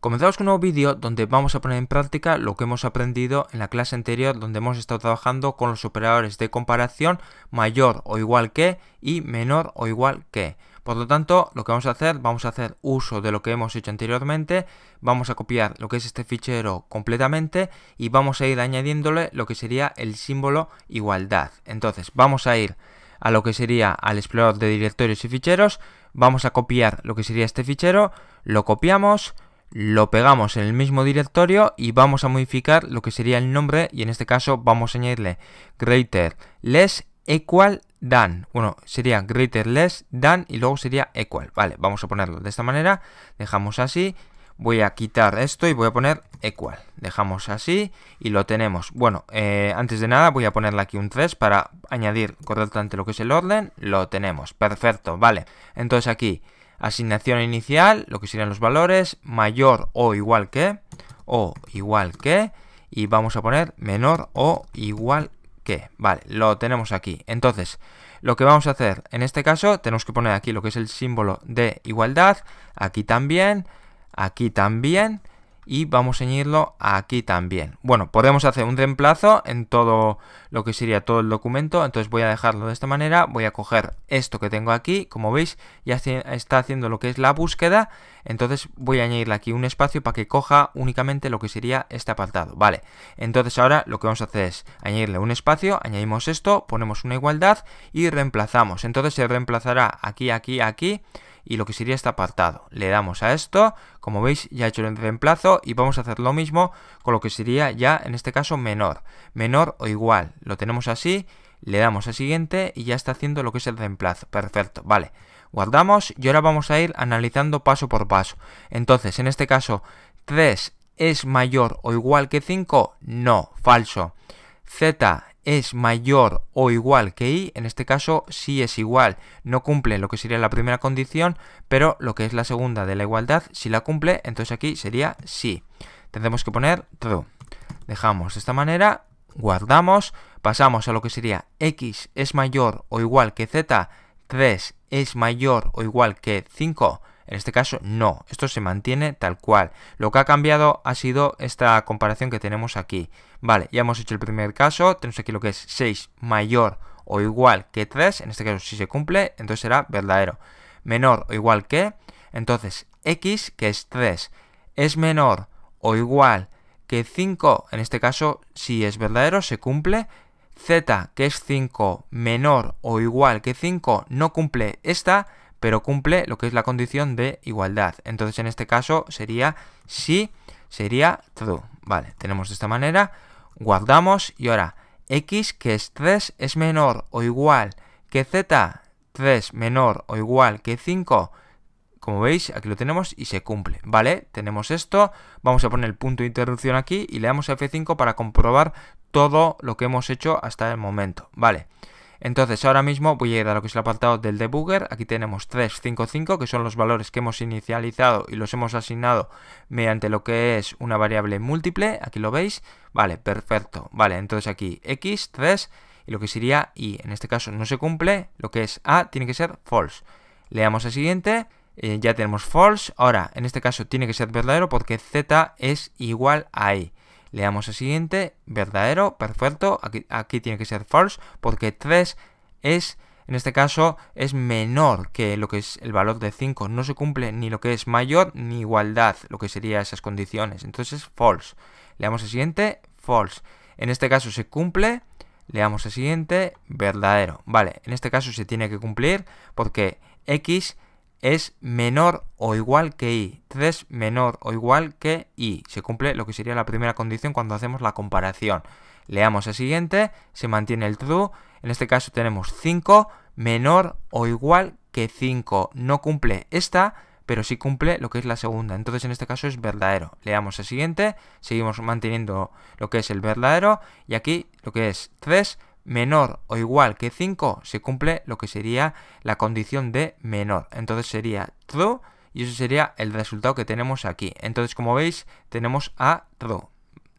Comenzamos con un nuevo vídeo donde vamos a poner en práctica lo que hemos aprendido en la clase anterior donde hemos estado trabajando con los operadores de comparación mayor o igual que y menor o igual que. Por lo tanto, lo que vamos a hacer, vamos a hacer uso de lo que hemos hecho anteriormente, vamos a copiar lo que es este fichero completamente y vamos a ir añadiéndole lo que sería el símbolo igualdad. Entonces, vamos a ir a lo que sería al explorador de directorios y ficheros, vamos a copiar lo que sería este fichero, lo copiamos, lo pegamos en el mismo directorio y vamos a modificar lo que sería el nombre y en este caso vamos a añadirle greater less equal dan Bueno, sería greater less dan y luego sería equal. Vale, vamos a ponerlo de esta manera. Dejamos así. Voy a quitar esto y voy a poner equal. Dejamos así y lo tenemos. Bueno, eh, antes de nada voy a ponerle aquí un 3 para añadir correctamente lo que es el orden. Lo tenemos. Perfecto, vale. Entonces aquí asignación inicial, lo que serían los valores, mayor o igual que, o igual que, y vamos a poner menor o igual que. Vale, lo tenemos aquí. Entonces, lo que vamos a hacer en este caso, tenemos que poner aquí lo que es el símbolo de igualdad, aquí también, aquí también, y vamos a añadirlo aquí también. Bueno, podemos hacer un reemplazo en todo lo que sería todo el documento, entonces voy a dejarlo de esta manera, voy a coger esto que tengo aquí, como veis ya está haciendo lo que es la búsqueda, entonces voy a añadirle aquí un espacio para que coja únicamente lo que sería este apartado, vale. Entonces ahora lo que vamos a hacer es añadirle un espacio, añadimos esto, ponemos una igualdad y reemplazamos, entonces se reemplazará aquí, aquí, aquí, y lo que sería este apartado. Le damos a esto, como veis ya ha hecho el reemplazo y vamos a hacer lo mismo con lo que sería ya en este caso menor. Menor o igual, lo tenemos así, le damos a siguiente y ya está haciendo lo que es el reemplazo. Perfecto, vale. Guardamos y ahora vamos a ir analizando paso por paso. Entonces, en este caso, 3 es mayor o igual que 5, no, falso. Z es mayor o igual que y, en este caso sí es igual. No cumple lo que sería la primera condición, pero lo que es la segunda de la igualdad, si la cumple, entonces aquí sería sí. Tendremos que poner true. Dejamos de esta manera, guardamos, pasamos a lo que sería x es mayor o igual que z, 3 es mayor o igual que 5, en este caso no, esto se mantiene tal cual. Lo que ha cambiado ha sido esta comparación que tenemos aquí. Vale, ya hemos hecho el primer caso, tenemos aquí lo que es 6 mayor o igual que 3, en este caso si se cumple, entonces será verdadero. Menor o igual que, entonces x, que es 3, es menor o igual que 5, en este caso si es verdadero se cumple, z, que es 5, menor o igual que 5, no cumple esta, pero cumple lo que es la condición de igualdad. Entonces en este caso sería sí, sería true. Vale, tenemos de esta manera, guardamos y ahora x que es 3 es menor o igual que z, 3 menor o igual que 5, como veis aquí lo tenemos y se cumple, ¿vale? Tenemos esto, vamos a poner el punto de interrupción aquí y le damos F5 para comprobar todo lo que hemos hecho hasta el momento, ¿vale? vale entonces ahora mismo voy a ir a lo que es el apartado del debugger, aquí tenemos 5, que son los valores que hemos inicializado y los hemos asignado mediante lo que es una variable múltiple, aquí lo veis, vale, perfecto, vale, entonces aquí x, 3 y lo que sería y, en este caso no se cumple, lo que es a tiene que ser false, le damos a siguiente, eh, ya tenemos false, ahora en este caso tiene que ser verdadero porque z es igual a i. Le damos siguiente, verdadero, perfecto, aquí, aquí tiene que ser false, porque 3 es, en este caso, es menor que lo que es el valor de 5. No se cumple ni lo que es mayor ni igualdad, lo que serían esas condiciones. Entonces, false. Le damos a siguiente, false. En este caso se cumple, le damos siguiente, verdadero. Vale, en este caso se tiene que cumplir porque x es menor o igual que i. 3 menor o igual que i. Se cumple lo que sería la primera condición cuando hacemos la comparación. Leamos el siguiente, se mantiene el true. En este caso tenemos 5 menor o igual que 5. No cumple esta, pero sí cumple lo que es la segunda. Entonces en este caso es verdadero. Leamos el siguiente, seguimos manteniendo lo que es el verdadero y aquí lo que es 3 menor o igual que 5 se cumple lo que sería la condición de menor. Entonces sería true y eso sería el resultado que tenemos aquí. Entonces como veis tenemos a true.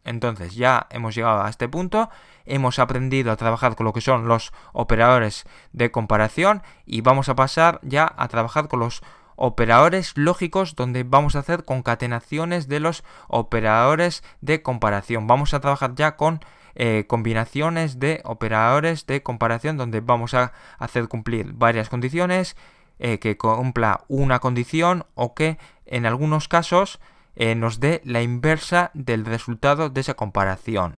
Entonces ya hemos llegado a este punto, hemos aprendido a trabajar con lo que son los operadores de comparación y vamos a pasar ya a trabajar con los operadores lógicos donde vamos a hacer concatenaciones de los operadores de comparación. Vamos a trabajar ya con eh, combinaciones de operadores de comparación donde vamos a hacer cumplir varias condiciones, eh, que cumpla una condición o que en algunos casos eh, nos dé la inversa del resultado de esa comparación.